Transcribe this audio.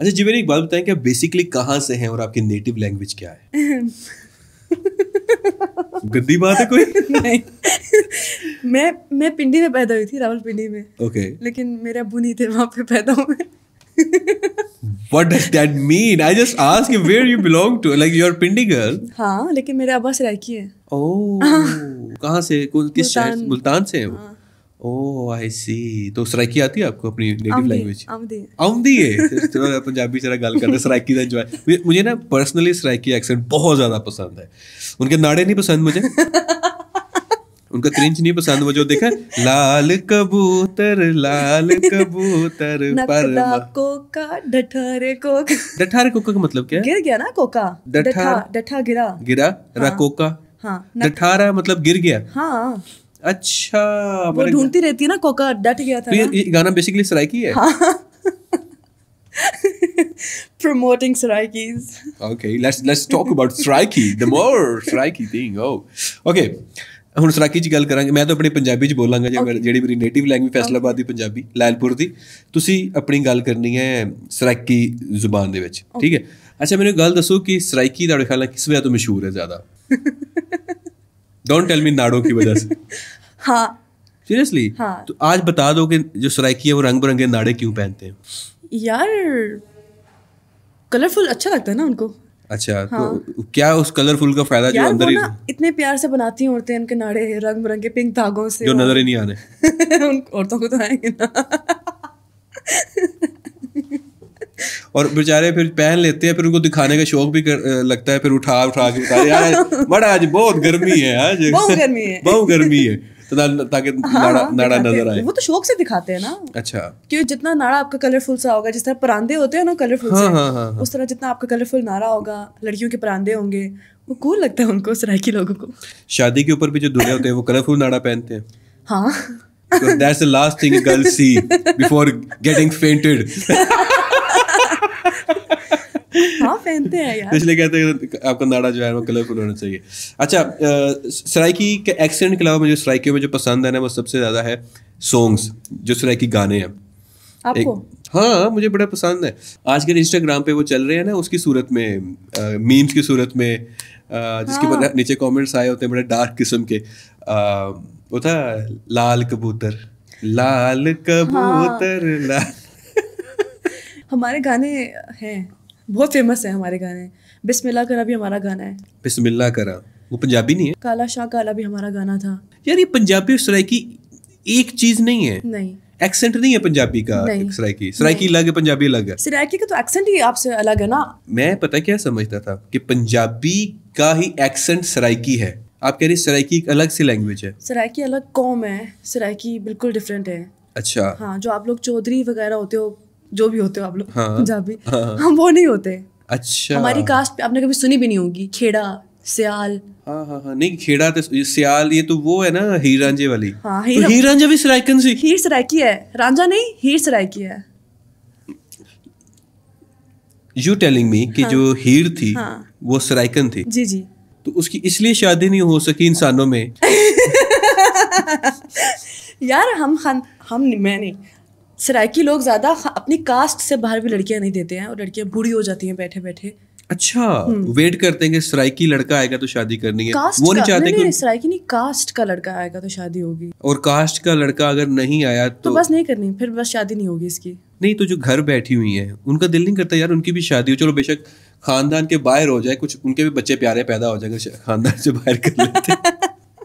अच्छा जी जीवन एक बात बताएं कि आप बेसिकली कहाँ से हैं और आपकी नेटिव लैंग्वेज क्या है गंदी बात है कोई नहीं मैं मैं पिंडी में पैदा हुई थी रावल पिंडी में ओके okay. लेकिन मेरे अबू नहीं थे वहाँ पे पैदा हुए What does that mean? I just ask you where you belong to. Like you are Pindi girl. हाँ, लेकिन मेरे अब्बा सरायकी है. Oh, कहाँ से? किस शहर? मुल्तान से हैं वो. हाँ. ओह आई सी तो सराइकी आती है आपको अपनी नेटिव लैंग्वेज आउंदी है थोड़ा पंजाबी जरा गल करते सराइकी का एंजॉय मुझे, ना पर्सनली सराइकी एक्सेंट बहुत ज़्यादा पसंद है उनके नाड़े नहीं पसंद मुझे उनका क्रिंच नहीं पसंद मुझे देखा लाल कबूतर लाल कबूतर पर कोका डठारे कोका डठारे कोका का मतलब क्या गिर गया ना कोका डठा डठा गिरा गिरा रा हाँ, कोका हाँ डठारा मतलब गिर गया हाँ अच्छा वो ढूंढती रहती है ना कोका अड्डा गया था तो ये, ये गाना बेसिकली सराइकी है promoting Saraikis. Okay, let's let's talk about Saraiki. The more Saraiki thing. Oh, okay. ਹੁਣ ਸਰਾਕੀ ਚ ਗੱਲ ਕਰਾਂਗੇ ਮੈਂ ਤਾਂ ਆਪਣੀ ਪੰਜਾਬੀ ਚ ਬੋਲਾਂਗਾ ਜਿਹੜੀ ਮੇਰੀ ਨੇਟਿਵ ਲੈਂਗੁਏਜ ਫੈਸਲਾਬਾਦ ਦੀ ਪੰਜਾਬੀ ਲਾਲਪੁਰ ਦੀ ਤੁਸੀਂ ਆਪਣੀ ਗੱਲ ਕਰਨੀ ਹੈ ਸਰਾਕੀ ਜ਼ੁਬਾਨ ਦੇ ਵਿੱਚ ਠੀਕ ਹੈ ਅੱਛਾ ਮੈਨੂੰ ਗੱਲ ਦੱਸੋ ਕਿ ਸਰਾਕੀ ਦਾ ਖਿਆਲ ਕਿਸ ਵਜ੍ਹਾ ਤੋਂ ਮਸ਼ਹੂਰ ਹੈ ਜ਼ਿਆਦਾ डोंट टेल मी नाड़ों की वजह से हाँ सीरियसली हाँ तो आज बता दो कि जो सराइकी है वो रंग बिरंगे नाड़े क्यों पहनते हैं यार कलरफुल अच्छा लगता है ना उनको अच्छा तो हाँ। तो क्या उस कलरफुल का फायदा जो अंदर ही ना इतने प्यार से बनाती हैं औरतें उनके नाड़े रंग बिरंगे पिंक धागों से जो नजर ही नहीं आने उन औरतों को तो आएंगे ना और बेचारे फिर पहन लेते हैं फिर उनको दिखाने का शौक भी कर, लगता है फिर उठा उठा के उठा यार बड़ा आज बहुत गर्मी है आज हाँ बहुत गर्मी है बहुत गर्मी है तो ताकि हाँ, नाड़ा, हाँ, नजर आए वो तो शौक से दिखाते हैं ना अच्छा जितना नाड़ा आपका कलरफुल सा होगा जिस तरह परांदे होते हैं ना कलरफुल उस तरह जितना आपका कलरफुल नारा होगा लड़कियों के परांदे होंगे वो कूल लगता है उनको उस के लोगों को शादी के ऊपर भी जो दूल्हे होते हैं वो कलरफुल नाड़ा पहनते हैं हाँ हाँ पहनते हैं यार इसलिए कहते हैं आपका नाड़ा जो है वो कलरफुल होना चाहिए अच्छा सराइकी के के अलावा मुझे सराइकियों में जो पसंद है ना वो सबसे ज़्यादा है सॉन्ग्स जो सराइकी गाने हैं आपको हाँ मुझे बड़ा पसंद है आजकल इंस्टाग्राम पे वो चल रहे हैं ना उसकी सूरत में मीम्स की सूरत में जिसके हाँ। नीचे कमेंट्स आए होते हैं बड़े डार्क किस्म के वो था लाल कबूतर लाल हाँ। कबूतर हाँ। लाल हमारे गाने हैं बहुत फेमस है हमारे गाने बिस्मिल्ला करा भी हमारा गाना है बिस्मिल्ला करा वो पंजाबी नहीं है काला शाह काला भी हमारा गाना था यार ये पंजाबी और सराइकी एक चीज नहीं है नहीं एक्सेंट नहीं है पंजाबी का सराइकी सराइकी अलग है पंजाबी अलग है सराइकी का तो एक्सेंट ही आपसे अलग है ना मैं पता क्या समझता था कि पंजाबी का ही एक्सेंट सराइकी है आप कह रही सराइकी एक अलग सी लैंग्वेज है सराइकी अलग कौम है सराइकी बिल्कुल डिफरेंट है अच्छा हाँ जो आप लोग चौधरी वगैरह होते हो जो भी होते हो आप लोग हाँ। पंजाबी हाँ। हम वो नहीं होते अच्छा हमारी कास्ट पे आपने कभी सुनी भी नहीं होगी खेड़ा सियाल हाँ हाँ हाँ नहीं खेड़ा तो सियाल ये तो वो है ना हीर रांझे वाली हाँ हीर तो हीर भी सरायकन से हीर सरायकी है रांझा नहीं हीर सरायकी है यू टेलिंग मी कि हाँ। जो हीर थी हाँ, वो सरायकन थी जी जी तो उसकी इसलिए शादी नहीं हो सकी इंसानों में यार हम खान हम मैं नहीं सरायकी लोग ज़्यादा अपनी कास्ट से बाहर भी लड़कियां नहीं देते हैं और लड़कियां बूढ़ी हो जाती हैं बैठे बैठे अच्छा वेट हम्म। करते हैं कि सरायकी लड़का आएगा तो शादी करनी है वो नहीं चाहते कि सरायकी नहीं कास्ट का लड़का आएगा तो शादी होगी और कास्ट का लड़का अगर नहीं आया तो, तो बस नहीं करनी फिर बस शादी नहीं होगी इसकी नहीं तो जो घर बैठी हुई है उनका दिल नहीं करता यार उनकी भी शादी हो चलो बेशक खानदान के बाहर हो जाए कुछ उनके भी बच्चे प्यारे पैदा हो जाएंगे खानदान से बाहर कर लेते